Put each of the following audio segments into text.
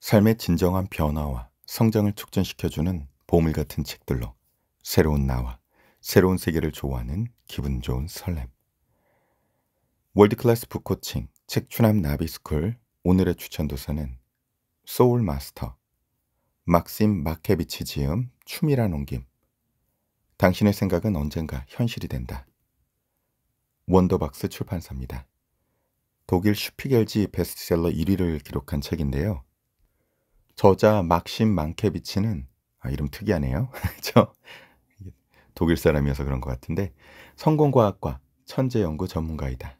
삶의 진정한 변화와 성장을 촉진시켜주는 보물 같은 책들로 새로운 나와 새로운 세계를 좋아하는 기분 좋은 설렘. 월드클래스 북코칭 책추남 나비스쿨 오늘의 추천도서는 소울 마스터 막심 마케비치 지음 춤이란 옮김 당신의 생각은 언젠가 현실이 된다. 원더박스 출판사입니다. 독일 슈피겔지 베스트셀러 1위를 기록한 책인데요. 저자 막심 망케비치는 아, 이름 특이하네요. 저 독일 사람이어서 그런 것 같은데 성공과학과 천재연구 전문가이다.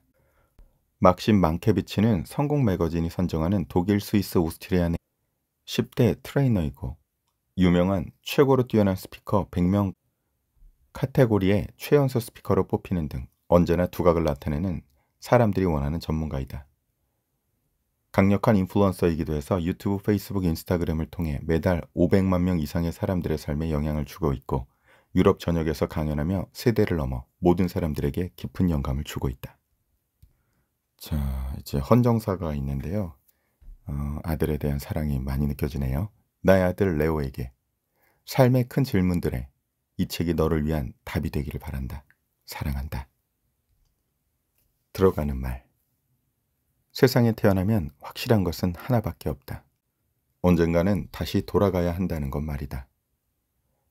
막심 망케비치는 성공 매거진이 선정하는 독일 스위스 오스트리아의 10대 트레이너이고 유명한 최고로 뛰어난 스피커 100명 카테고리의 최연소 스피커로 뽑히는 등 언제나 두각을 나타내는 사람들이 원하는 전문가이다. 강력한 인플루언서이기도 해서 유튜브, 페이스북, 인스타그램을 통해 매달 500만 명 이상의 사람들의 삶에 영향을 주고 있고 유럽 전역에서 강연하며 세대를 넘어 모든 사람들에게 깊은 영감을 주고 있다. 자, 이제 헌정사가 있는데요. 어, 아들에 대한 사랑이 많이 느껴지네요. 나의 아들 레오에게 삶의 큰 질문들에 이 책이 너를 위한 답이 되기를 바란다. 사랑한다. 들어가는 말. 세상에 태어나면 확실한 것은 하나밖에 없다. 언젠가는 다시 돌아가야 한다는 것 말이다.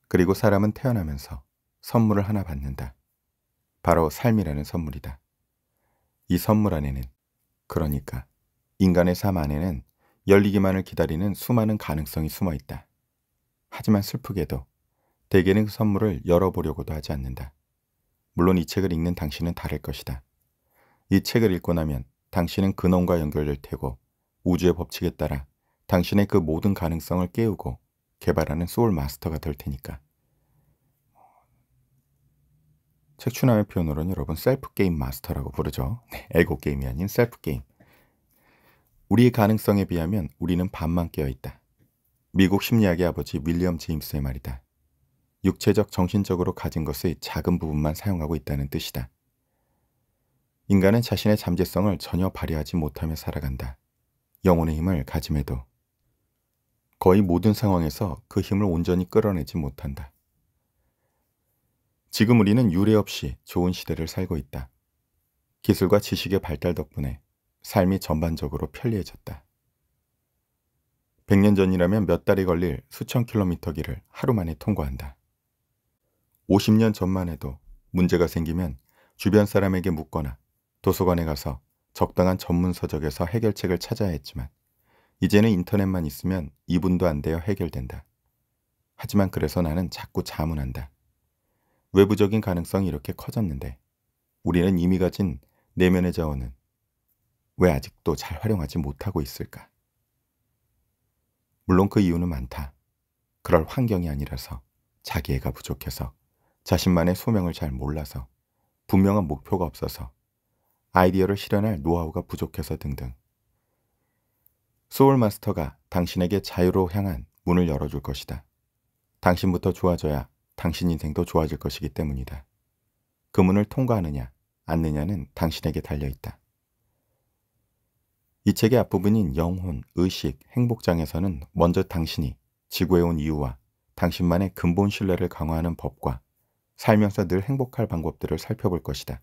그리고 사람은 태어나면서 선물을 하나 받는다. 바로 삶이라는 선물이다. 이 선물 안에는, 그러니까 인간의 삶 안에는 열리기만을 기다리는 수많은 가능성이 숨어 있다. 하지만 슬프게도 대개는 그 선물을 열어보려고도 하지 않는다. 물론 이 책을 읽는 당신은 다를 것이다. 이 책을 읽고 나면 당신은 근원과 연결될 테고 우주의 법칙에 따라 당신의 그 모든 가능성을 깨우고 개발하는 소울 마스터가 될 테니까. 책추남의 표현으로는 여러분 셀프 게임 마스터라고 부르죠. 네, 에고 게임이 아닌 셀프 게임. 우리의 가능성에 비하면 우리는 반만 깨어 있다. 미국 심리학의 아버지 윌리엄 제임스의 말이다. 육체적, 정신적으로 가진 것의 작은 부분만 사용하고 있다는 뜻이다. 인간은 자신의 잠재성을 전혀 발휘하지 못하며 살아간다. 영혼의 힘을 가짐에도. 거의 모든 상황에서 그 힘을 온전히 끌어내지 못한다. 지금 우리는 유례 없이 좋은 시대를 살고 있다. 기술과 지식의 발달 덕분에 삶이 전반적으로 편리해졌다. 100년 전이라면 몇 달이 걸릴 수천 킬로미터 길을 하루 만에 통과한다. 50년 전만 해도 문제가 생기면 주변 사람에게 묻거나 도서관에 가서 적당한 전문 서적에서 해결책을 찾아야 했지만 이제는 인터넷만 있으면 2분도 안 되어 해결된다. 하지만 그래서 나는 자꾸 자문한다. 외부적인 가능성이 이렇게 커졌는데 우리는 이미 가진 내면의 자원은 왜 아직도 잘 활용하지 못하고 있을까? 물론 그 이유는 많다. 그럴 환경이 아니라서, 자기애가 부족해서, 자신만의 소명을 잘 몰라서, 분명한 목표가 없어서, 아이디어를 실현할 노하우가 부족해서 등등. 소울 마스터가 당신에게 자유로 향한 문을 열어줄 것이다. 당신부터 좋아져야 당신 인생도 좋아질 것이기 때문이다. 그 문을 통과하느냐, 안느냐는 당신에게 달려있다. 이 책의 앞부분인 영혼, 의식, 행복장에서는 먼저 당신이 지구에 온 이유와 당신만의 근본 신뢰를 강화하는 법과 살면서 늘 행복할 방법들을 살펴볼 것이다.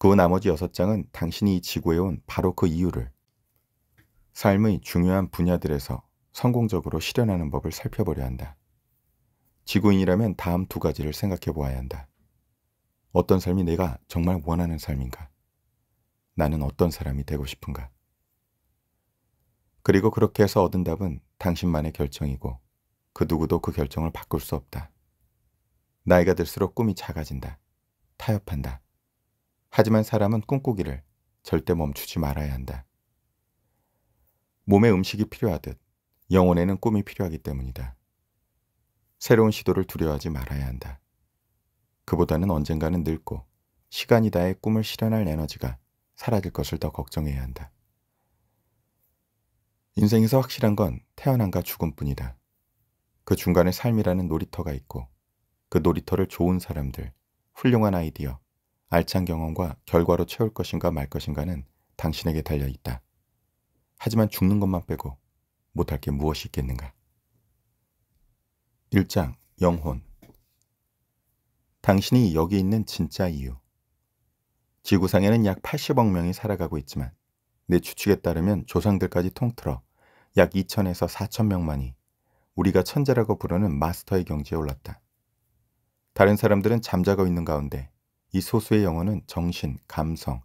그 나머지 여섯 장은 당신이 이 지구에 온 바로 그 이유를 삶의 중요한 분야들에서 성공적으로 실현하는 법을 살펴보려 한다. 지구인이라면 다음 두 가지를 생각해 보아야 한다. 어떤 삶이 내가 정말 원하는 삶인가? 나는 어떤 사람이 되고 싶은가? 그리고 그렇게 해서 얻은 답은 당신만의 결정이고 그 누구도 그 결정을 바꿀 수 없다. 나이가 들수록 꿈이 작아진다. 타협한다. 하지만 사람은 꿈꾸기를 절대 멈추지 말아야 한다. 몸에 음식이 필요하듯 영혼에는 꿈이 필요하기 때문이다. 새로운 시도를 두려워하지 말아야 한다. 그보다는 언젠가는 늙고 시간이 다해 꿈을 실현할 에너지가 사라질 것을 더 걱정해야 한다. 인생에서 확실한 건태어난과 죽음뿐이다. 그 중간에 삶이라는 놀이터가 있고 그 놀이터를 좋은 사람들, 훌륭한 아이디어, 알찬 경험과 결과로 채울 것인가 말 것인가는 당신에게 달려 있다. 하지만 죽는 것만 빼고 못할 게 무엇이 있겠는가? 1장 영혼 당신이 여기 있는 진짜 이유 지구상에는 약 80억 명이 살아가고 있지만 내 추측에 따르면 조상들까지 통틀어 약 2천에서 4천 명만이 우리가 천재라고 부르는 마스터의 경지에 올랐다. 다른 사람들은 잠자고 있는 가운데 이 소수의 영혼은 정신, 감성,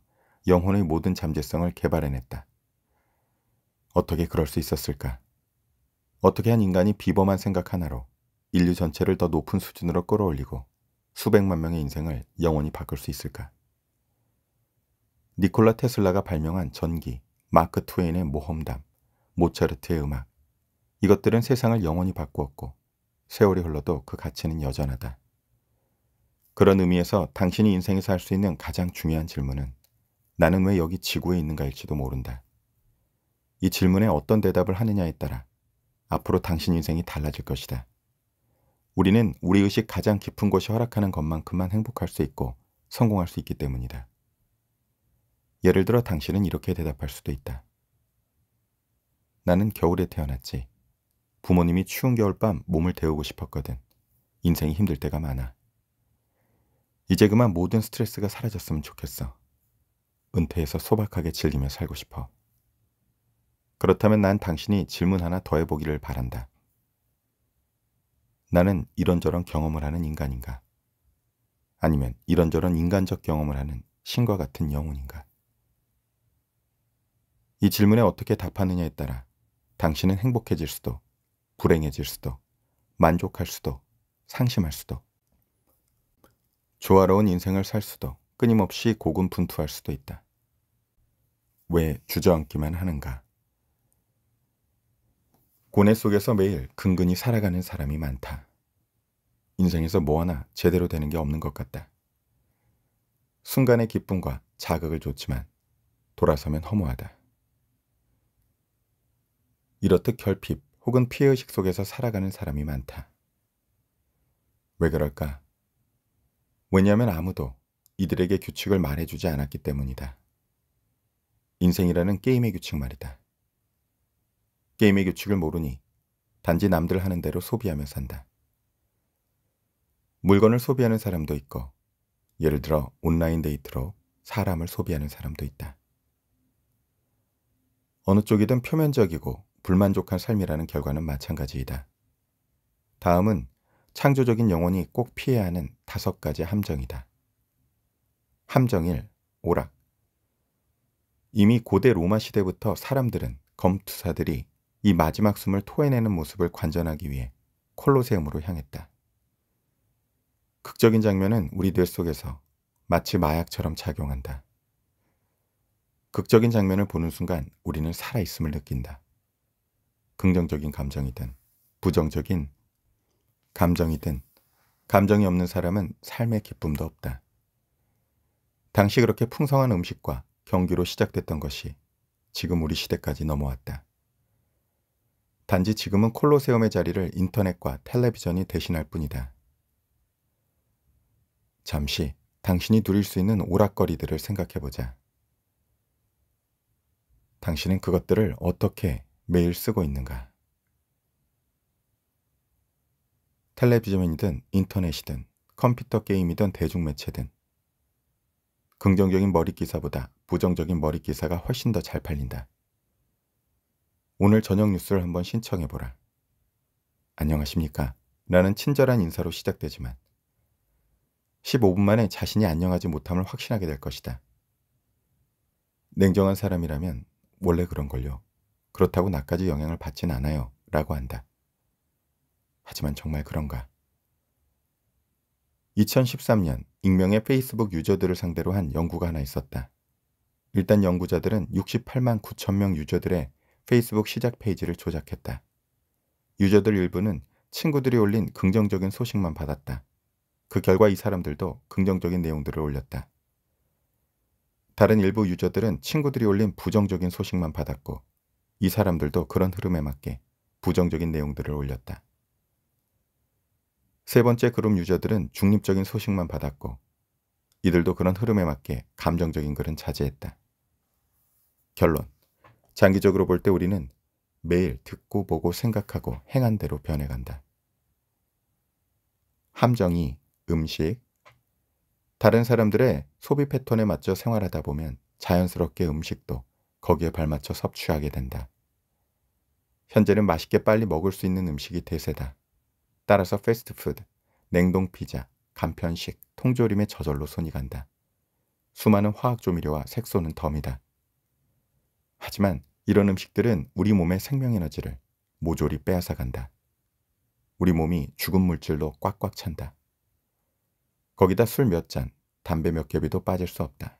영혼의 모든 잠재성을 개발해냈다. 어떻게 그럴 수 있었을까? 어떻게 한 인간이 비범한 생각 하나로 인류 전체를 더 높은 수준으로 끌어올리고 수백만 명의 인생을 영원히 바꿀 수 있을까? 니콜라 테슬라가 발명한 전기, 마크 트웨인의 모험담, 모차르트의 음악 이것들은 세상을 영원히 바꾸었고 세월이 흘러도 그 가치는 여전하다. 그런 의미에서 당신이 인생에서 할 수 있는 가장 중요한 질문은 나는 왜 여기 지구에 있는가일지도 모른다. 이 질문에 어떤 대답을 하느냐에 따라 앞으로 당신 인생이 달라질 것이다. 우리는 우리 의식 가장 깊은 곳이 허락하는 것만큼만 행복할 수 있고 성공할 수 있기 때문이다. 예를 들어 당신은 이렇게 대답할 수도 있다. 나는 겨울에 태어났지. 부모님이 추운 겨울밤 몸을 데우고 싶었거든. 인생이 힘들 때가 많아. 이제 그만 모든 스트레스가 사라졌으면 좋겠어. 은퇴해서 소박하게 즐기며 살고 싶어. 그렇다면 난 당신이 질문 하나 더 해보기를 바란다. 나는 이런저런 경험을 하는 인간인가? 아니면 이런저런 인간적 경험을 하는 신과 같은 영혼인가? 이 질문에 어떻게 답하느냐에 따라 당신은 행복해질 수도, 불행해질 수도, 만족할 수도, 상심할 수도, 조화로운 인생을 살 수도 끊임없이 고군분투할 수도 있다. 왜 주저앉기만 하는가? 고뇌 속에서 매일 근근히 살아가는 사람이 많다. 인생에서 뭐 하나 제대로 되는 게 없는 것 같다. 순간의 기쁨과 자극을 줬지만 돌아서면 허무하다. 이렇듯 결핍 혹은 피해의식 속에서 살아가는 사람이 많다. 왜 그럴까? 왜냐하면 아무도 이들에게 규칙을 말해주지 않았기 때문이다. 인생이라는 게임의 규칙 말이다. 게임의 규칙을 모르니 단지 남들 하는 대로 소비하며 산다. 물건을 소비하는 사람도 있고, 예를 들어 온라인 데이트로 사람을 소비하는 사람도 있다. 어느 쪽이든 표면적이고 불만족한 삶이라는 결과는 마찬가지이다. 다음은 창조적인 영혼이 꼭 피해야 하는 다섯 가지 함정이다. 함정 1. 오락. 이미 고대 로마 시대부터 사람들은 검투사들이 이 마지막 숨을 토해내는 모습을 관전하기 위해 콜로세움으로 향했다. 극적인 장면은 우리 뇌 속에서 마치 마약처럼 작용한다. 극적인 장면을 보는 순간 우리는 살아있음을 느낀다. 긍정적인 감정이든 부정적인 감정이든 감정이 없는 사람은 삶의 기쁨도 없다. 당시 그렇게 풍성한 음식과 경기로 시작됐던 것이 지금 우리 시대까지 넘어왔다. 단지 지금은 콜로세움의 자리를 인터넷과 텔레비전이 대신할 뿐이다. 잠시 당신이 누릴 수 있는 오락거리들을 생각해보자. 당신은 그것들을 어떻게 매일 쓰고 있는가? 텔레비전이든 인터넷이든 컴퓨터 게임이든 대중매체든 긍정적인 머릿기사보다 부정적인 머릿기사가 훨씬 더 잘 팔린다. 오늘 저녁 뉴스를 한번 신청해보라. 안녕하십니까? 라는 친절한 인사로 시작되지만 15분 만에 자신이 안녕하지 못함을 확신하게 될 것이다. 냉정한 사람이라면 원래 그런걸요. 그렇다고 나까지 영향을 받진 않아요. 라고 한다. 하지만 정말 그런가? 2013년 익명의 페이스북 유저들을 상대로 한 연구가 하나 있었다. 일단 연구자들은 68만 9천 명 유저들의 페이스북 시작 페이지를 조작했다. 유저들 일부는 친구들이 올린 긍정적인 소식만 받았다. 그 결과 이 사람들도 긍정적인 내용들을 올렸다. 다른 일부 유저들은 친구들이 올린 부정적인 소식만 받았고 이 사람들도 그런 흐름에 맞게 부정적인 내용들을 올렸다. 세 번째 그룹 유저들은 중립적인 소식만 받았고 이들도 그런 흐름에 맞게 감정적인 글은 자제했다 결론. 장기적으로 볼 때 우리는 매일 듣고 보고 생각하고 행한 대로 변해간다. 함정이 음식 다른 사람들의 소비 패턴에 맞춰 생활하다 보면 자연스럽게 음식도 거기에 발맞춰 섭취하게 된다. 현재는 맛있게 빨리 먹을 수 있는 음식이 대세다. 따라서 패스트푸드, 냉동 피자, 간편식, 통조림에 저절로 손이 간다. 수많은 화학 조미료와 색소는 덤이다. 하지만 이런 음식들은 우리 몸의 생명에너지를 모조리 빼앗아간다. 우리 몸이 죽은 물질로 꽉꽉 찬다. 거기다 술 몇 잔, 담배 몇 겹이도 빠질 수 없다.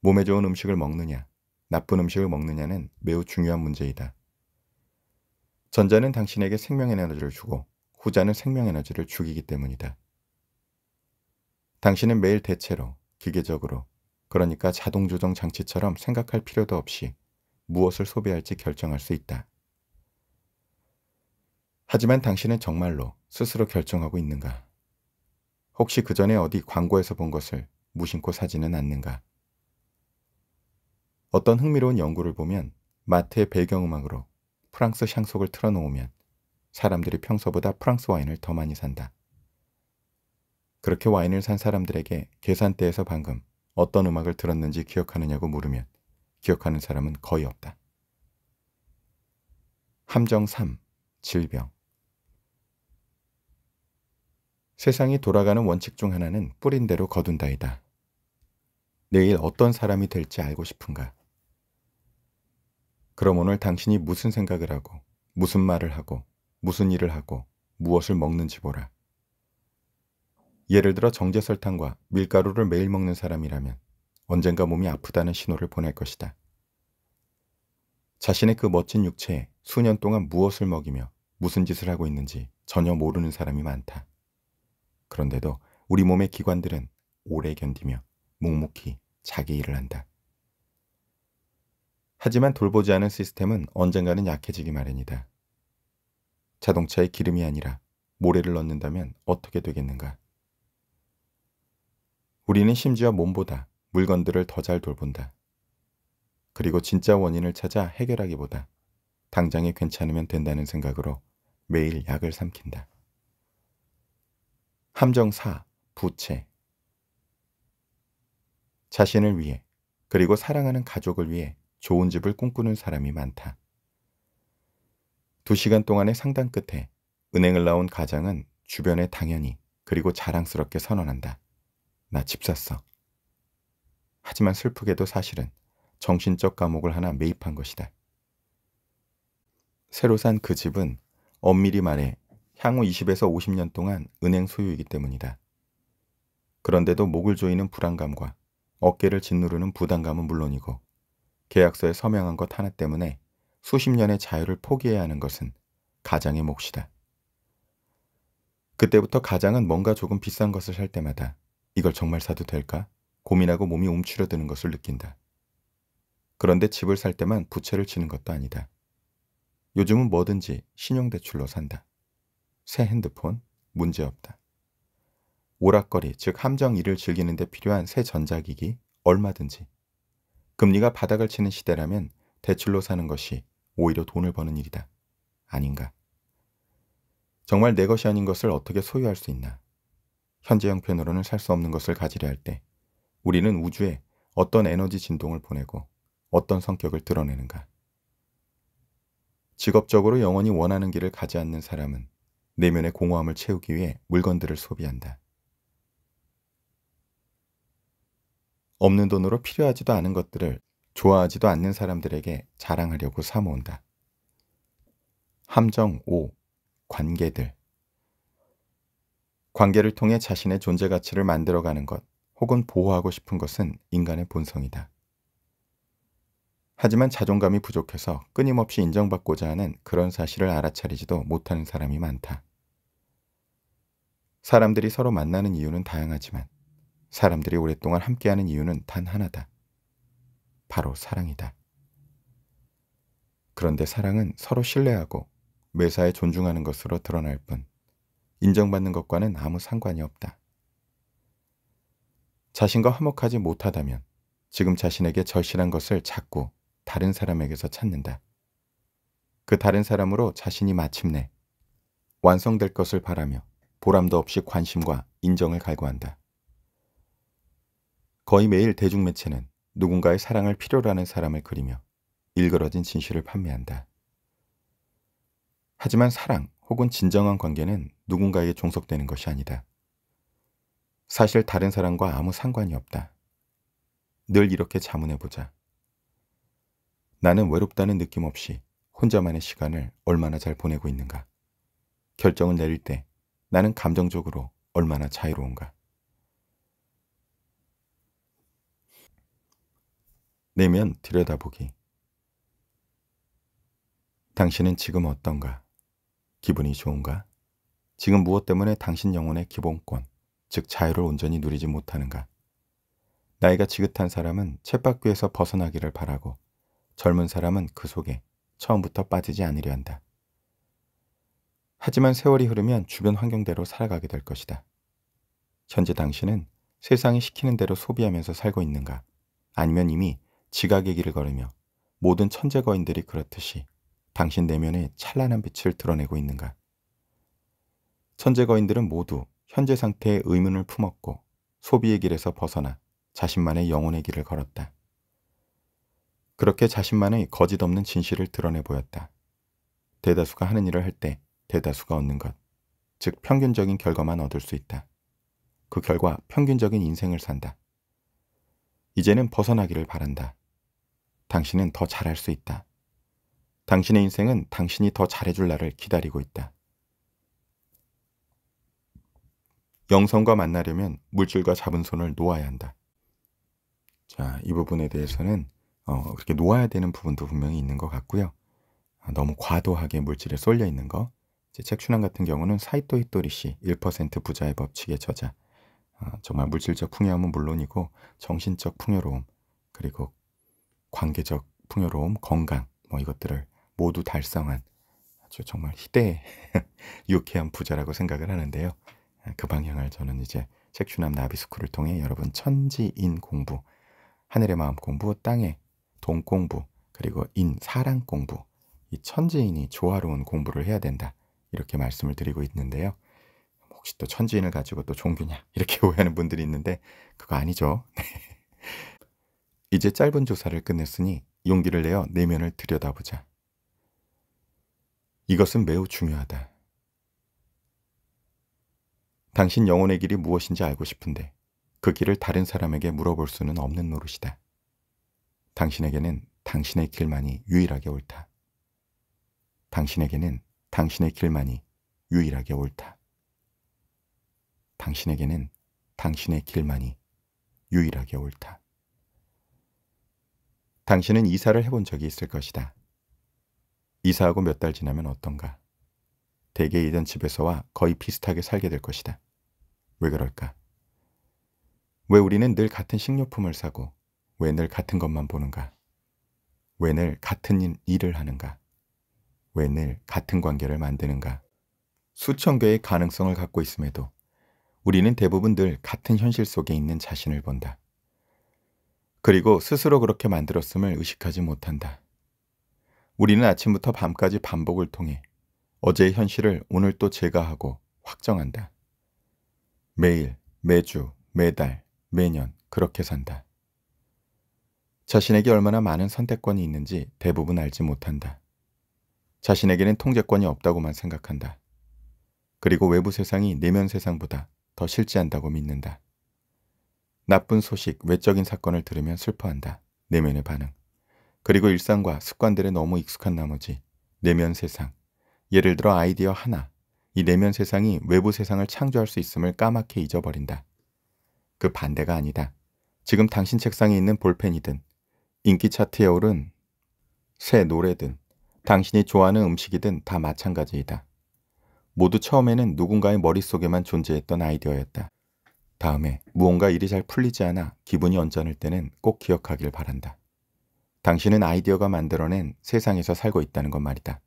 몸에 좋은 음식을 먹느냐, 나쁜 음식을 먹느냐는 매우 중요한 문제이다. 전자는 당신에게 생명 에너지를 주고 후자는 생명 에너지를 죽이기 때문이다. 당신은 매일 대체로, 기계적으로, 그러니까 자동조정 장치처럼 생각할 필요도 없이 무엇을 소비할지 결정할 수 있다. 하지만 당신은 정말로 스스로 결정하고 있는가? 혹시 그 전에 어디 광고에서 본 것을 무심코 사지는 않는가? 어떤 흥미로운 연구를 보면 마트의 배경음악으로 프랑스 향속을 틀어놓으면 사람들이 평소보다 프랑스 와인을 더 많이 산다. 그렇게 와인을 산 사람들에게 계산대에서 방금 어떤 음악을 들었는지 기억하느냐고 물으면 기억하는 사람은 거의 없다. 함정 3. 질병 세상이 돌아가는 원칙 중 하나는 뿌린대로 거둔다이다. 내일 어떤 사람이 될지 알고 싶은가? 그럼 오늘 당신이 무슨 생각을 하고 무슨 말을 하고 무슨 일을 하고 무엇을 먹는지 보라. 예를 들어 정제설탕과 밀가루를 매일 먹는 사람이라면 언젠가 몸이 아프다는 신호를 보낼 것이다. 자신의 그 멋진 육체에 수년 동안 무엇을 먹이며 무슨 짓을 하고 있는지 전혀 모르는 사람이 많다. 그런데도 우리 몸의 기관들은 오래 견디며 묵묵히 자기 일을 한다. 하지만 돌보지 않은 시스템은 언젠가는 약해지기 마련이다. 자동차에 기름이 아니라 모래를 넣는다면 어떻게 되겠는가? 우리는 심지어 몸보다 물건들을 더 잘 돌본다. 그리고 진짜 원인을 찾아 해결하기보다 당장에 괜찮으면 된다는 생각으로 매일 약을 삼킨다. 함정 4. 부채. 자신을 위해, 그리고 사랑하는 가족을 위해 좋은 집을 꿈꾸는 사람이 많다. 두 시간 동안의 상담 끝에 은행을 나온 가장은 주변에 당연히 그리고 자랑스럽게 선언한다. 나 집 샀어. 하지만 슬프게도 사실은 정신적 감옥을 하나 매입한 것이다. 새로 산 그 집은 엄밀히 말해 향후 20에서 50년 동안 은행 소유이기 때문이다. 그런데도 목을 조이는 불안감과 어깨를 짓누르는 부담감은 물론이고 계약서에 서명한 것 하나 때문에 수십 년의 자유를 포기해야 하는 것은 가장의 몫이다. 그때부터 가장은 뭔가 조금 비싼 것을 살 때마다 이걸 정말 사도 될까? 고민하고 몸이 움츠러드는 것을 느낀다. 그런데 집을 살 때만 부채를 치는 것도 아니다. 요즘은 뭐든지 신용대출로 산다. 새 핸드폰 문제없다. 오락거리 즉 함정 일을 즐기는 데 필요한 새 전자기기 얼마든지 금리가 바닥을 치는 시대라면 대출로 사는 것이 오히려 돈을 버는 일이다. 아닌가. 정말 내 것이 아닌 것을 어떻게 소유할 수 있나. 현재 형편으로는 살 수 없는 것을 가지려 할 때 우리는 우주에 어떤 에너지 진동을 보내고 어떤 성격을 드러내는가. 직업적으로 영원히 원하는 길을 가지 않는 사람은 내면의 공허함을 채우기 위해 물건들을 소비한다. 없는 돈으로 필요하지도 않은 것들을 좋아하지도 않는 사람들에게 자랑하려고 사모은다. 함정 5. 관계들. 관계를 통해 자신의 존재 가치를 만들어가는 것 혹은 보호하고 싶은 것은 인간의 본성이다. 하지만 자존감이 부족해서 끊임없이 인정받고자 하는 그런 사실을 알아차리지도 못하는 사람이 많다. 사람들이 서로 만나는 이유는 다양하지만 사람들이 오랫동안 함께하는 이유는 단 하나다. 바로 사랑이다. 그런데 사랑은 서로 신뢰하고 매사에 존중하는 것으로 드러날 뿐 인정받는 것과는 아무 상관이 없다. 자신과 화목하지 못하다면 지금 자신에게 절실한 것을 자꾸 다른 사람에게서 찾는다. 그 다른 사람으로 자신이 마침내 완성될 것을 바라며 보람도 없이 관심과 인정을 갈구한다. 거의 매일 대중매체는 누군가의 사랑을 필요로 하는 사람을 그리며 일그러진 진실을 판매한다. 하지만 사랑 혹은 진정한 관계는 누군가에게 종속되는 것이 아니다. 사실 다른 사람과 아무 상관이 없다. 늘 이렇게 자문해보자. 나는 외롭다는 느낌 없이 혼자만의 시간을 얼마나 잘 보내고 있는가. 결정을 내릴 때 나는 감정적으로 얼마나 자유로운가. 내면 들여다보기. 당신은 지금 어떤가? 기분이 좋은가? 지금 무엇 때문에 당신 영혼의 기본권, 즉 자유를 온전히 누리지 못하는가? 나이가 지긋한 사람은 쳇바퀴에서 벗어나기를 바라고 젊은 사람은 그 속에 처음부터 빠지지 않으려 한다. 하지만 세월이 흐르면 주변 환경대로 살아가게 될 것이다. 현재 당신은 세상이 시키는 대로 소비하면서 살고 있는가? 아니면 이미 지각의 길을 걸으며 모든 천재 거인들이 그렇듯이 당신 내면의 찬란한 빛을 드러내고 있는가? 천재 거인들은 모두 현재 상태의 의문을 품었고 소비의 길에서 벗어나 자신만의 영혼의 길을 걸었다. 그렇게 자신만의 거짓 없는 진실을 드러내 보였다. 대다수가 하는 일을 할 때 대다수가 얻는 것, 즉 평균적인 결과만 얻을 수 있다. 그 결과 평균적인 인생을 산다. 이제는 벗어나기를 바란다. 당신은 더 잘할 수 있다. 당신의 인생은 당신이 더 잘해줄 날을 기다리고 있다. 영성과 만나려면 물질과 잡은 손을 놓아야 한다. 자, 이 부분에 대해서는 어, 그렇게 놓아야 되는 부분도 분명히 있는 것 같고요. 아, 너무 과도하게 물질에 쏠려 있는 거. 제 책춘환 같은 경우는 사이토 히토리 씨1% 부자의 법칙의 저자. 어, 정말 물질적 풍요함은 물론이고 정신적 풍요로움 그리고 관계적 풍요로움, 건강 뭐 이것들을 모두 달성한 아주 정말 희대의 유쾌한 부자라고 생각을 하는데요. 아, 그 방향을 저는 이제 색슈남 나비스쿨을 통해 여러분 천지인 공부, 하늘의 마음 공부, 땅의 돈 공부, 그리고 인, 사랑 공부, 이 천지인이 조화로운 공부를 해야 된다. 이렇게 말씀을 드리고 있는데요. 혹시 또 천지인을 가지고 또 종교냐? 이렇게 오해하는 분들이 있는데, 그거 아니죠. 이제 짧은 조사를 끝냈으니 용기를 내어 내면을 들여다보자. 이것은 매우 중요하다. 당신 영혼의 길이 무엇인지 알고 싶은데 그 길을 다른 사람에게 물어볼 수는 없는 노릇이다. 당신에게는 당신의 길만이 유일하게 옳다. 당신에게는 당신의 길만이 유일하게 옳다. 당신에게는 당신의 길만이 유일하게 옳다. 당신은 이사를 해본 적이 있을 것이다. 이사하고 몇 달 지나면 어떤가? 대개 이전 집에서와 거의 비슷하게 살게 될 것이다. 왜 그럴까? 왜 우리는 늘 같은 식료품을 사고 왜 늘 같은 것만 보는가? 왜 늘 같은 일을 하는가? 왜 늘 같은 관계를 만드는가? 수천 개의 가능성을 갖고 있음에도 우리는 대부분 늘 같은 현실 속에 있는 자신을 본다. 그리고 스스로 그렇게 만들었음을 의식하지 못한다. 우리는 아침부터 밤까지 반복을 통해 어제의 현실을 오늘 또제거하고 확정한다. 매일, 매주, 매달, 매년 그렇게 산다. 자신에게 얼마나 많은 선택권이 있는지 대부분 알지 못한다. 자신에게는 통제권이 없다고만 생각한다. 그리고 외부 세상이 내면 세상보다 더 실제한다고 믿는다. 나쁜 소식, 외적인 사건을 들으면 슬퍼한다. 내면의 반응. 그리고 일상과 습관들에 너무 익숙한 나머지 내면 세상. 예를 들어 아이디어 하나. 이 내면 세상이 외부 세상을 창조할 수 있음을 까맣게 잊어버린다. 그 반대가 아니다. 지금 당신 책상에 있는 볼펜이든 인기 차트에 오른 새 노래든 당신이 좋아하는 음식이든 다 마찬가지이다. 모두 처음에는 누군가의 머릿속에만 존재했던 아이디어였다. 다음에 무언가 일이 잘 풀리지 않아 기분이 언짢을 때는 꼭 기억하길 바란다. 당신은 아이디어가 만들어낸 세상에서 살고 있다는 것 말이다.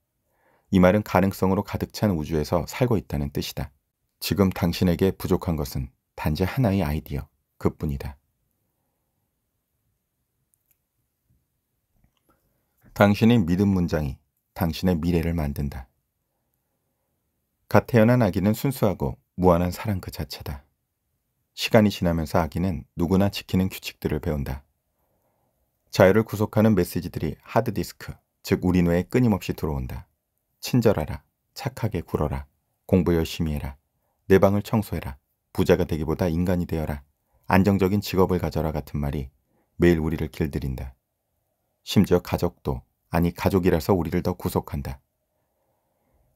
이 말은 가능성으로 가득 찬 우주에서 살고 있다는 뜻이다. 지금 당신에게 부족한 것은 단지 하나의 아이디어, 그뿐이다. 당신의 믿음 문장이 당신의 미래를 만든다. 갓 태어난 아기는 순수하고 무한한 사랑 그 자체다. 시간이 지나면서 아기는 누구나 지키는 규칙들을 배운다. 자유를 구속하는 메시지들이 하드디스크, 즉 우리 뇌에 끊임없이 들어온다. 친절하라, 착하게 굴어라, 공부 열심히 해라, 내 방을 청소해라, 부자가 되기보다 인간이 되어라, 안정적인 직업을 가져라 같은 말이 매일 우리를 길들인다. 심지어 가족도, 아니 가족이라서 우리를 더 구속한다.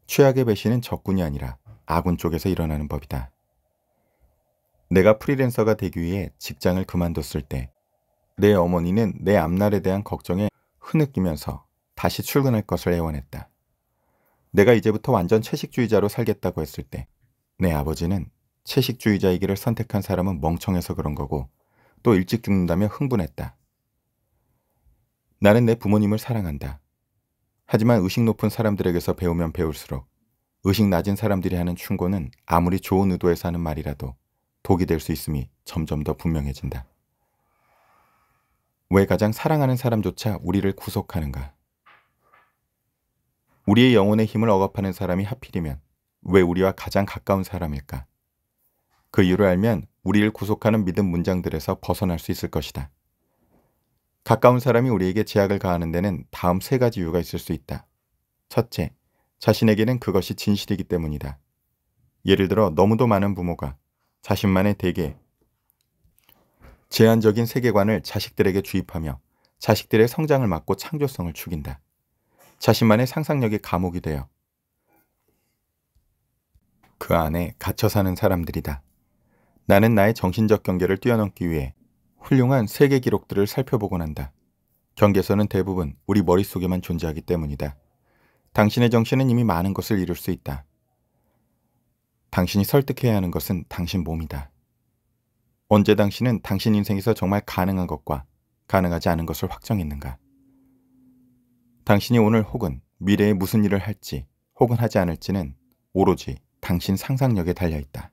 최악의 배신은 적군이 아니라 아군 쪽에서 일어나는 법이다. 내가 프리랜서가 되기 위해 직장을 그만뒀을 때 내 어머니는 내 앞날에 대한 걱정에 흐느끼면서 다시 출근할 것을 애원했다. 내가 이제부터 완전 채식주의자로 살겠다고 했을 때 내 아버지는 채식주의자이기를 선택한 사람은 멍청해서 그런 거고 또 일찍 죽는다며 흥분했다. 나는 내 부모님을 사랑한다. 하지만 의식 높은 사람들에게서 배우면 배울수록 의식 낮은 사람들이 하는 충고는 아무리 좋은 의도에서 하는 말이라도 독이 될 수 있음이 점점 더 분명해진다. 왜 가장 사랑하는 사람조차 우리를 구속하는가? 우리의 영혼의 힘을 억압하는 사람이 하필이면 왜 우리와 가장 가까운 사람일까? 그 이유를 알면 우리를 구속하는 믿음 문장들에서 벗어날 수 있을 것이다. 가까운 사람이 우리에게 제약을 가하는 데는 다음 세 가지 이유가 있을 수 있다. 첫째, 자신에게는 그것이 진실이기 때문이다. 예를 들어 너무도 많은 부모가 자신만의 대개 제한적인 세계관을 자식들에게 주입하며 자식들의 성장을 막고 창조성을 죽인다. 자신만의 상상력이 감옥이 되어 그 안에 갇혀 사는 사람들이다. 나는 나의 정신적 경계를 뛰어넘기 위해 훌륭한 세계 기록들을 살펴보곤 한다. 경계선은 대부분 우리 머릿속에만 존재하기 때문이다. 당신의 정신은 이미 많은 것을 이룰 수 있다. 당신이 설득해야 하는 것은 당신 몸이다. 언제 당신은 당신 인생에서 정말 가능한 것과 가능하지 않은 것을 확정했는가? 당신이 오늘 혹은 미래에 무슨 일을 할지 혹은 하지 않을지는 오로지 당신 상상력에 달려있다.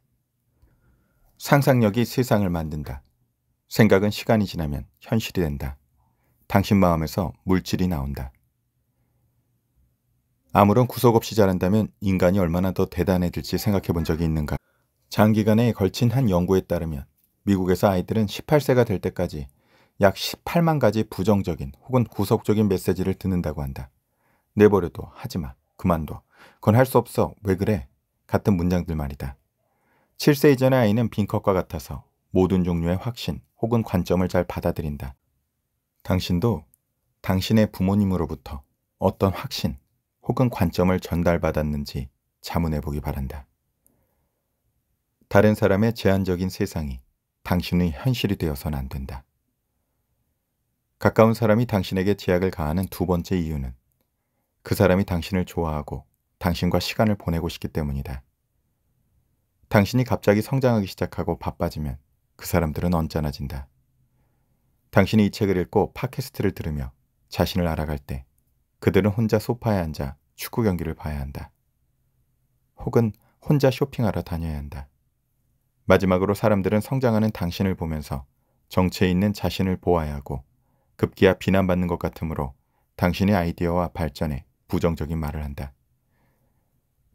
상상력이 세상을 만든다. 생각은 시간이 지나면 현실이 된다. 당신 마음에서 물질이 나온다. 아무런 구속 없이 자란다면 인간이 얼마나 더 대단해질지 생각해 본 적이 있는가. 장기간에 걸친 한 연구에 따르면 미국에서 아이들은 18세가 될 때까지 약 18만 가지 부정적인 혹은 구속적인 메시지를 듣는다고 한다. 내버려둬, 하지마, 그만둬, 그건 할 수 없어, 왜 그래? 같은 문장들 말이다. 7세 이전의 아이는 빈컵과 같아서 모든 종류의 확신 혹은 관점을 잘 받아들인다. 당신도 당신의 부모님으로부터 어떤 확신 혹은 관점을 전달받았는지 자문해 보기 바란다. 다른 사람의 제한적인 세상이 당신의 현실이 되어서는 안 된다. 가까운 사람이 당신에게 제약을 가하는 두 번째 이유는 그 사람이 당신을 좋아하고 당신과 시간을 보내고 싶기 때문이다. 당신이 갑자기 성장하기 시작하고 바빠지면 그 사람들은 언짢아진다. 당신이 이 책을 읽고 팟캐스트를 들으며 자신을 알아갈 때 그들은 혼자 소파에 앉아 축구 경기를 봐야 한다. 혹은 혼자 쇼핑하러 다녀야 한다. 마지막으로 사람들은 성장하는 당신을 보면서 정체 있는 자신을 보아야 하고 급기야 비난받는 것 같으므로 당신의 아이디어와 발전에 부정적인 말을 한다.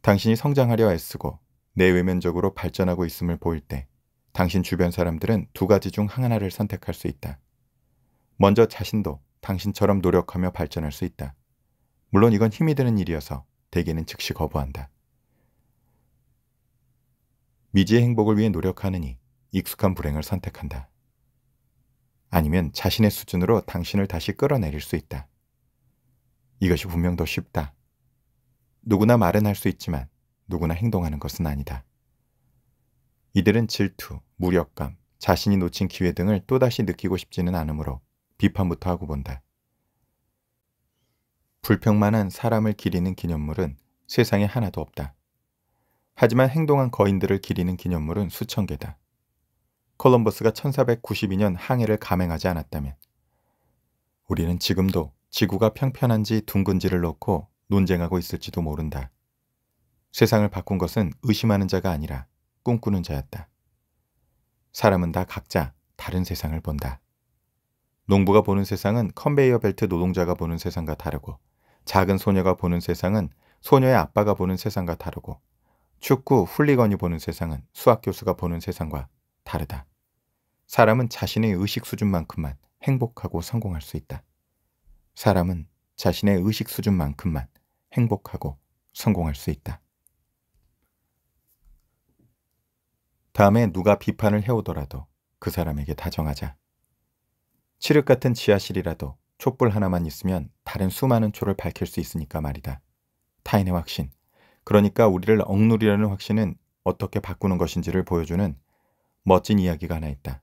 당신이 성장하려 애쓰고 내외면적으로 발전하고 있음을 보일 때 당신 주변 사람들은 두 가지 중 하나를 선택할 수 있다. 먼저 자신도 당신처럼 노력하며 발전할 수 있다. 물론 이건 힘이 드는 일이어서 대개는 즉시 거부한다. 미지의 행복을 위해 노력하느니 익숙한 불행을 선택한다. 아니면 자신의 수준으로 당신을 다시 끌어내릴 수 있다. 이것이 분명 더 쉽다. 누구나 말은 할 수 있지만 누구나 행동하는 것은 아니다. 이들은 질투, 무력감, 자신이 놓친 기회 등을 또다시 느끼고 싶지는 않으므로 비판부터 하고 본다. 불평만한 사람을 기리는 기념물은 세상에 하나도 없다. 하지만 행동한 거인들을 기리는 기념물은 수천 개다. 콜럼버스가 1492년 항해를 감행하지 않았다면 우리는 지금도 지구가 평편한지 둥근지를 놓고 논쟁하고 있을지도 모른다. 세상을 바꾼 것은 의심하는 자가 아니라 꿈꾸는 자였다. 사람은 다 각자 다른 세상을 본다. 농부가 보는 세상은 컨베이어 벨트 노동자가 보는 세상과 다르고 작은 소녀가 보는 세상은 소녀의 아빠가 보는 세상과 다르고 축구 훌리건이 보는 세상은 수학 교수가 보는 세상과 다르다. 사람은 자신의 의식 수준만큼만 행복하고 성공할 수 있다. 사람은 자신의 의식 수준만큼만 행복하고 성공할 수 있다. 다음에 누가 비판을 해오더라도 그 사람에게 다정하자. 칠흑 같은 지하실이라도 촛불 하나만 있으면 다른 수많은 초를 밝힐 수 있으니까 말이다. 타인의 확신. 그러니까 우리를 억누리려는 확신은 어떻게 바꾸는 것인지를 보여주는 멋진 이야기가 하나 있다.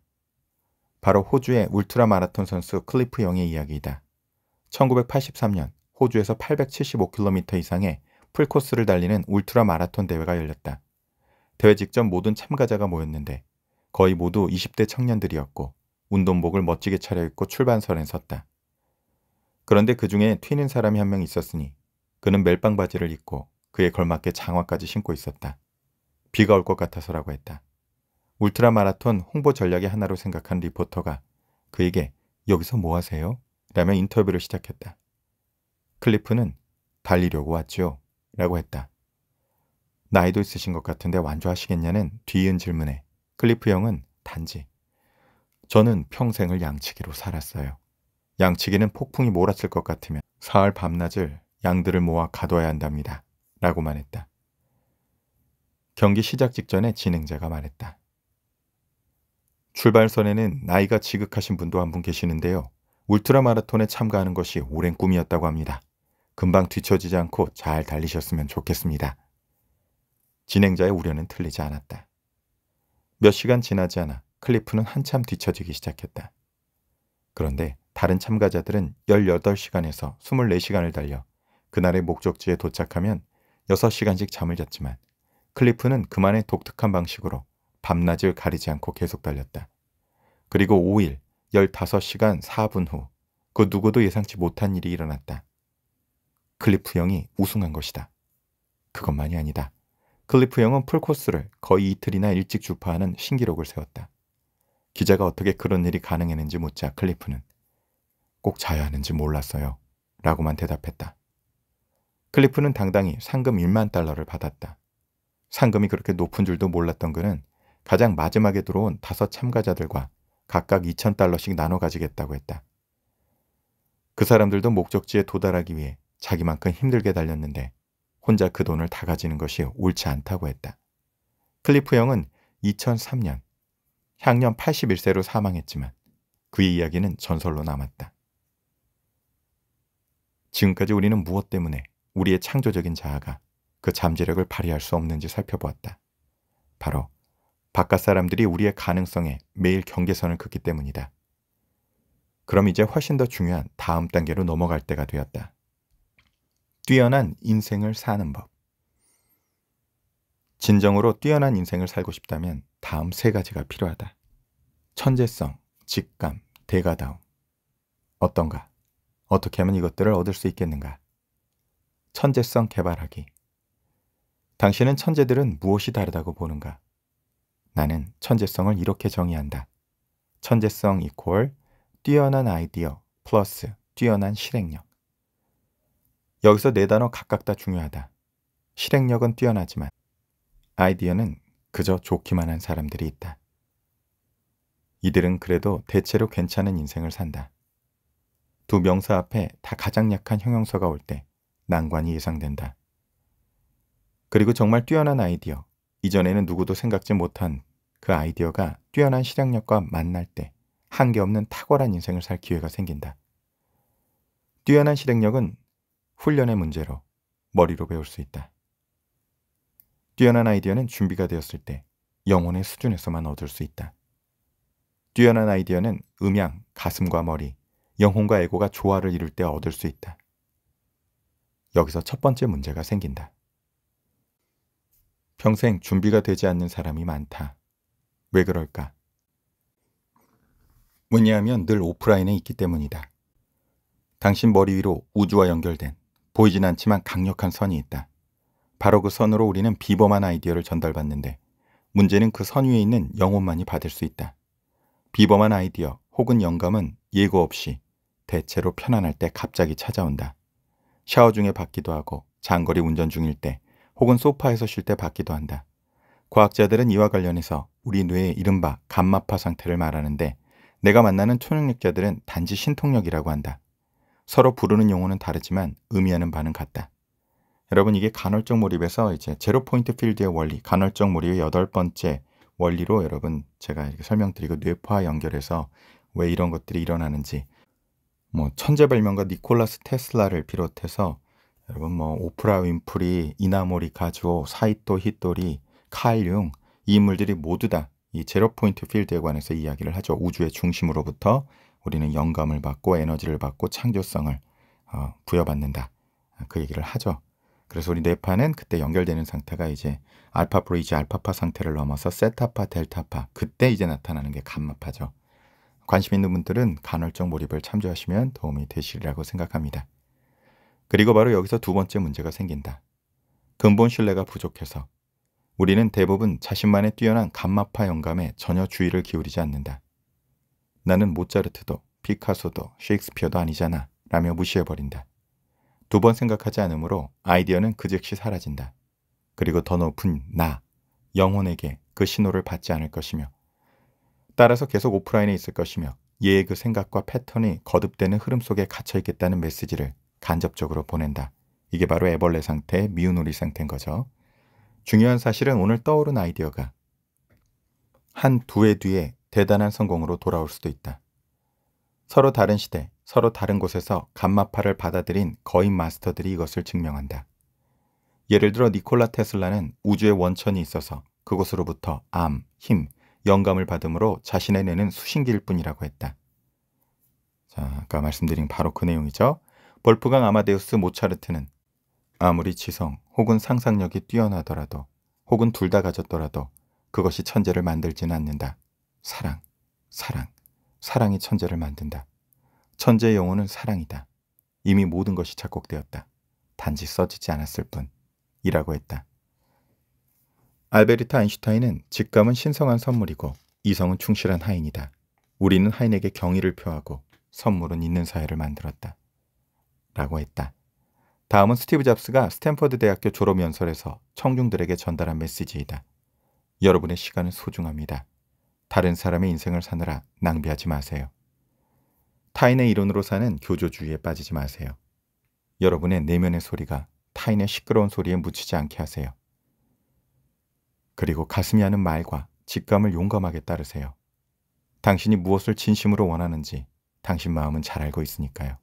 바로 호주의 울트라 마라톤 선수 클리프 영의 이야기이다. 1983년 호주에서 875km 이상의 풀코스를 달리는 울트라 마라톤 대회가 열렸다. 대회 직전 모든 참가자가 모였는데 거의 모두 20대 청년들이었고 운동복을 멋지게 차려입고 출발선에 섰다. 그런데 그 중에 튀는 사람이 한 명 있었으니 그는 멜빵 바지를 입고 그에 걸맞게 장화까지 신고 있었다. 비가 올 것 같아서라고 했다. 울트라 마라톤 홍보 전략의 하나로 생각한 리포터가 그에게 여기서 뭐 하세요? 라며 인터뷰를 시작했다. 클리프는 달리려고 왔지요. 라고 했다. 나이도 있으신 것 같은데 완주하시겠냐는 뒤이은 질문에 클리프 형은 단지 저는 평생을 양치기로 살았어요. 양치기는 폭풍이 몰아칠 것 같으면 사흘 밤낮을 양들을 모아 가둬야 한답니다. 라고말 했다. 경기 시작 직전에 진행자가 말했다. 출발선에는 나이가 지극하신 분도 한 분 계시는데요. 울트라마라톤에 참가하는 것이 오랜 꿈이었다고 합니다. 금방 뒤처지지 않고 잘 달리셨으면 좋겠습니다. 진행자의 우려는 틀리지 않았다. 몇 시간 지나지 않아 클리프는 한참 뒤처지기 시작했다. 그런데 다른 참가자들은 18시간에서 24시간을 달려 그날의 목적지에 도착하면 6시간씩 잠을 잤지만 클리프는 그만의 독특한 방식으로 밤낮을 가리지 않고 계속 달렸다. 그리고 5일 15시간 4분 후 그 누구도 예상치 못한 일이 일어났다. 클리프 형이 우승한 것이다. 그것만이 아니다. 클리프 형은 풀코스를 거의 이틀이나 일찍 주파하는 신기록을 세웠다. 기자가 어떻게 그런 일이 가능했는지 묻자 클리프는 꼭 자야 하는지 몰랐어요. 라고만 대답했다. 클리프는 당당히 상금 1만 달러를 받았다. 상금이 그렇게 높은 줄도 몰랐던 그는 가장 마지막에 들어온 다섯 참가자들과 각각 2천 달러씩 나눠 가지겠다고 했다. 그 사람들도 목적지에 도달하기 위해 자기만큼 힘들게 달렸는데 혼자 그 돈을 다 가지는 것이 옳지 않다고 했다. 클리프 형은 2003년 향년 81세로 사망했지만 그의 이야기는 전설로 남았다. 지금까지 우리는 무엇 때문에 우리의 창조적인 자아가 그 잠재력을 발휘할 수 없는지 살펴보았다. 바로 바깥 사람들이 우리의 가능성에 매일 경계선을 긋기 때문이다. 그럼 이제 훨씬 더 중요한 다음 단계로 넘어갈 때가 되었다. 뛰어난 인생을 사는 법. 진정으로 뛰어난 인생을 살고 싶다면 다음 세 가지가 필요하다. 천재성, 직감, 대가다움. 어떤가? 어떻게 하면 이것들을 얻을 수 있겠는가? 천재성 개발하기. 당신은 천재들은 무엇이 다르다고 보는가? 나는 천재성을 이렇게 정의한다. 천재성 이퀄 뛰어난 아이디어 플러스 뛰어난 실행력. 여기서 네 단어 각각 다 중요하다. 실행력은 뛰어나지만 아이디어는 그저 좋기만 한 사람들이 있다. 이들은 그래도 대체로 괜찮은 인생을 산다. 두 명사 앞에 다 가장 약한 형용사가 올 때 난관이 예상된다. 그리고 정말 뛰어난 아이디어, 이전에는 누구도 생각지 못한 그 아이디어가 뛰어난 실행력과 만날 때 한계 없는 탁월한 인생을 살 기회가 생긴다. 뛰어난 실행력은 훈련의 문제로 머리로 배울 수 있다. 뛰어난 아이디어는 준비가 되었을 때 영혼의 수준에서만 얻을 수 있다. 뛰어난 아이디어는 음향 가슴과 머리, 영혼과 에고가 조화를 이룰 때 얻을 수 있다. 여기서 첫 번째 문제가 생긴다. 평생 준비가 되지 않는 사람이 많다. 왜 그럴까? 왜냐하면 늘 오프라인에 있기 때문이다. 당신 머리 위로 우주와 연결된 보이진 않지만 강력한 선이 있다. 바로 그 선으로 우리는 비범한 아이디어를 전달받는데 문제는 그 선 위에 있는 영혼만이 받을 수 있다. 비범한 아이디어 혹은 영감은 예고 없이 대체로 편안할 때 갑자기 찾아온다. 샤워 중에 받기도 하고 장거리 운전 중일 때 혹은 소파에서 쉴 때 받기도 한다. 과학자들은 이와 관련해서 우리 뇌의 이른바 감마파 상태를 말하는데 내가 만나는 초능력자들은 단지 신통력이라고 한다. 서로 부르는 용어는 다르지만 의미하는 바는 같다. 여러분 이게 간헐적 몰입에서 이제 제로 포인트 필드의 원리, 간헐적 몰입의 여덟 번째 원리로 여러분 제가 이렇게 설명드리고 뇌파 연결해서 왜 이런 것들이 일어나는지 뭐 천재 발명가 니콜라스 테슬라를 비롯해서 여러분 뭐 오프라 윈프리, 이나모리 가즈오, 사이토 히토리, 칼융 이 인물들이 모두 다 이 제로 포인트 필드에 관해서 이야기를 하죠. 우주의 중심으로부터 우리는 영감을 받고 에너지를 받고 창조성을 어, 부여받는다. 그 얘기를 하죠. 그래서 우리 뇌파는 그때 연결되는 상태가 이제 알파프로 이제 알파파 상태를 넘어서 세타파, 델타파 그때 이제 나타나는 게 감마파죠. 관심 있는 분들은 간헐적 몰입을 참조하시면 도움이 되시리라고 생각합니다. 그리고 바로 여기서 두 번째 문제가 생긴다. 근본 신뢰가 부족해서 우리는 대부분 자신만의 뛰어난 감마파 영감에 전혀 주의를 기울이지 않는다. 나는 모차르트도 피카소도 셰익스피어도 아니잖아 라며 무시해버린다. 두 번 생각하지 않으므로 아이디어는 그 즉시 사라진다. 그리고 더 높은 나, 영혼에게 그 신호를 받지 않을 것이며 따라서 계속 오프라인에 있을 것이며 얘의그 생각과 패턴이 거듭되는 흐름 속에 갇혀 있겠다는 메시지를 간접적으로 보낸다. 이게 바로 애벌레 상태, 의 미운오리 상태인 거죠. 중요한 사실은 오늘 떠오른 아이디어가 한 두 해 뒤에 대단한 성공으로 돌아올 수도 있다. 서로 다른 시대, 서로 다른 곳에서 감마파를 받아들인 거인 마스터들이 이것을 증명한다. 예를 들어 니콜라 테슬라는 우주의 원천이 있어서 그곳으로부터 암, 힘, 영감을 받음으로 자신의 뇌는 수신기일 뿐이라고 했다. 자, 아까 말씀드린 바로 그 내용이죠. 볼프강 아마데우스 모차르트는 아무리 지성 혹은 상상력이 뛰어나더라도 혹은 둘 다 가졌더라도 그것이 천재를 만들지는 않는다. 사랑, 사랑, 사랑이 천재를 만든다. 천재의 영혼은 사랑이다. 이미 모든 것이 작곡되었다. 단지 써지지 않았을 뿐. 이라고 했다. 알베르트 아인슈타인은 직감은 신성한 선물이고 이성은 충실한 하인이다. 우리는 하인에게 경의를 표하고 선물은 있는 사회를 만들었다. 라고 했다. 다음은 스티브 잡스가 스탠퍼드 대학교 졸업 연설에서 청중들에게 전달한 메시지이다. 여러분의 시간은 소중합니다. 다른 사람의 인생을 사느라 낭비하지 마세요. 타인의 이론으로 사는 교조주의에 빠지지 마세요. 여러분의 내면의 소리가 타인의 시끄러운 소리에 묻히지 않게 하세요. 그리고 가슴이 하는 말과 직감을 용감하게 따르세요. 당신이 무엇을 진심으로 원하는지 당신 마음은 잘 알고 있으니까요.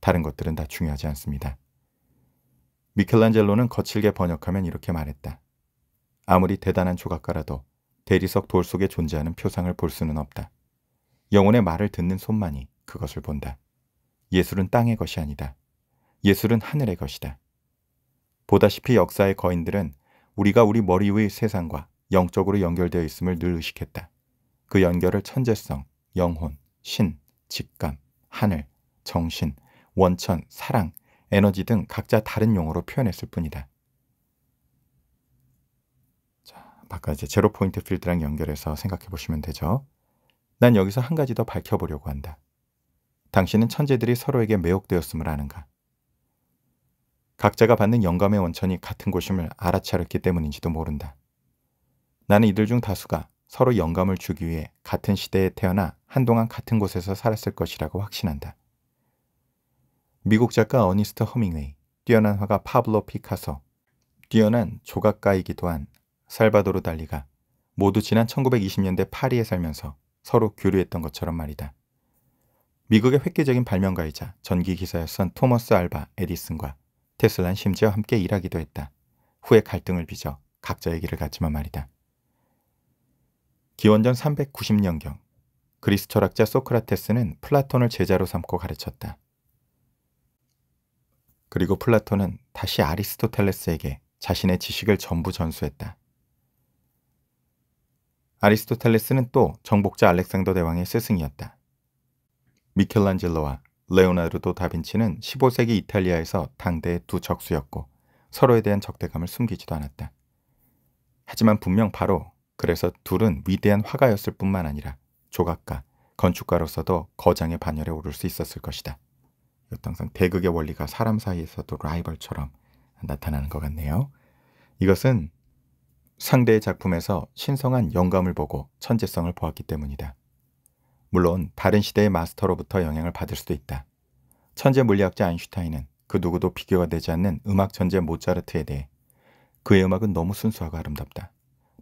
다른 것들은 다 중요하지 않습니다. 미켈란젤로는 거칠게 번역하면 이렇게 말했다. 아무리 대단한 조각가라도 대리석 돌 속에 존재하는 표상을 볼 수는 없다. 영혼의 말을 듣는 손만이 그것을 본다. 예술은 땅의 것이 아니다. 예술은 하늘의 것이다. 보다시피 역사의 거인들은 우리가 우리 머리 위 세상과 영적으로 연결되어 있음을 늘 의식했다. 그 연결을 천재성, 영혼, 신, 직감, 하늘, 정신, 원천, 사랑, 에너지 등 각자 다른 용어로 표현했을 뿐이다. 자, 아까 이제 제로 포인트 필드랑 연결해서 생각해 보시면 되죠. 난 여기서 한 가지 더 밝혀보려고 한다. 당신은 천재들이 서로에게 매혹되었음을 아는가? 각자가 받는 영감의 원천이 같은 곳임을 알아차렸기 때문인지도 모른다. 나는 이들 중 다수가 서로 영감을 주기 위해 같은 시대에 태어나 한동안 같은 곳에서 살았을 것이라고 확신한다. 미국 작가 어니스트 허밍웨이, 뛰어난 화가 파블로 피카소, 뛰어난 조각가이기도 한 살바도르 달리가 모두 지난 1920년대 파리에 살면서 서로 교류했던 것처럼 말이다. 미국의 획기적인 발명가이자 전기기사였던 토머스 알바 에디슨과 테슬란 심지어 함께 일하기도 했다. 후에 갈등을 빚어 각자의 길을 갔지만 말이다. 기원전 390년경 그리스 철학자 소크라테스는 플라톤을 제자로 삼고 가르쳤다. 그리고 플라톤은 다시 아리스토텔레스에게 자신의 지식을 전부 전수했다. 아리스토텔레스는 또 정복자 알렉산더 대왕의 스승이었다. 미켈란젤로와 레오나르도 다빈치는 15세기 이탈리아에서 당대의 두 적수였고 서로에 대한 적대감을 숨기지도 않았다. 하지만 분명 바로 그래서 둘은 위대한 화가였을 뿐만 아니라 조각가, 건축가로서도 거장의 반열에 오를 수 있었을 것이다. 요땅상 대극의 원리가 사람 사이에서도 라이벌처럼 나타나는 것 같네요. 이것은 상대의 작품에서 신성한 영감을 보고 천재성을 보았기 때문이다. 물론 다른 시대의 마스터로부터 영향을 받을 수도 있다. 천재 물리학자 아인슈타인은 그 누구도 비교가 되지 않는 음악 천재 모차르트에 대해 그의 음악은 너무 순수하고 아름답다.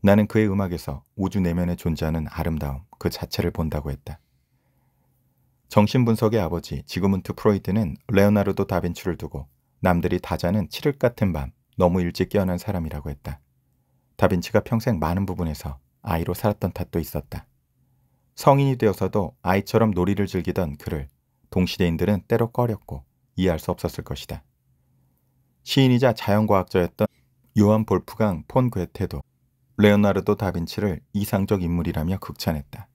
나는 그의 음악에서 우주 내면에 존재하는 아름다움 그 자체를 본다고 했다. 정신분석의 아버지 지그문트 프로이트는 레오나르도 다빈치를 두고 남들이 다 자는 칠흑 같은 밤 너무 일찍 깨어난 사람이라고 했다. 다빈치가 평생 많은 부분에서 아이로 살았던 탓도 있었다. 성인이 되어서도 아이처럼 놀이를 즐기던 그를 동시대인들은 때로 꺼렸고 이해할 수 없었을 것이다. 시인이자 자연과학자였던 요한 볼프강 폰 괴테도 레오나르도 다빈치를 이상적 인물이라며 극찬했다.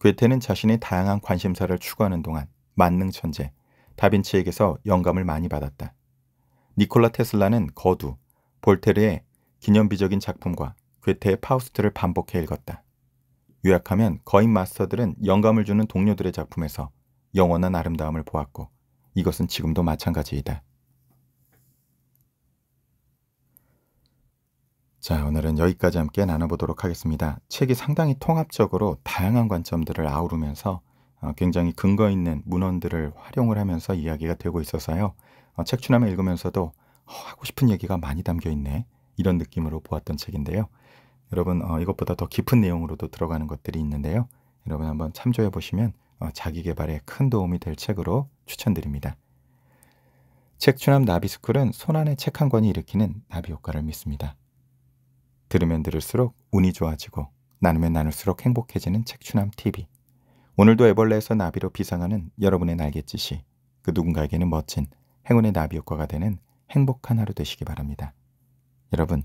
괴테는 자신의 다양한 관심사를 추구하는 동안 만능 천재 다빈치에게서 영감을 많이 받았다. 니콜라 테슬라는 거두, 볼테르의 기념비적인 작품과 괴테의 파우스트를 반복해 읽었다. 요약하면 거인 마스터들은 영감을 주는 동료들의 작품에서 영원한 아름다움을 보았고 이것은 지금도 마찬가지이다. 자, 오늘은 여기까지 함께 나눠보도록 하겠습니다. 책이 상당히 통합적으로 다양한 관점들을 아우르면서 어, 굉장히 근거 있는 문헌들을 활용을 하면서 이야기가 되고 있어서요. 어, 책 추남을 읽으면서도 어, 하고 싶은 얘기가 많이 담겨 있네. 이런 느낌으로 보았던 책인데요. 여러분 어, 이것보다 더 깊은 내용으로도 들어가는 것들이 있는데요. 여러분 한번 참조해 보시면 어, 자기 개발에 큰 도움이 될 책으로 추천드립니다. 책추남 나비스쿨은 손안에책 한 권이 일으키는 나비 효과를 믿습니다. 들으면 들을수록 운이 좋아지고 나누면 나눌수록 행복해지는 책추남 TV. 오늘도 애벌레에서 나비로 비상하는 여러분의 날갯짓이 그 누군가에게는 멋진 행운의 나비 효과가 되는 행복한 하루 되시기 바랍니다. 여러분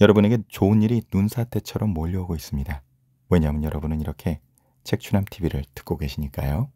여러분에게 좋은 일이 눈사태처럼 몰려오고 있습니다. 왜냐하면 여러분은 이렇게 책추남 TV를 듣고 계시니까요.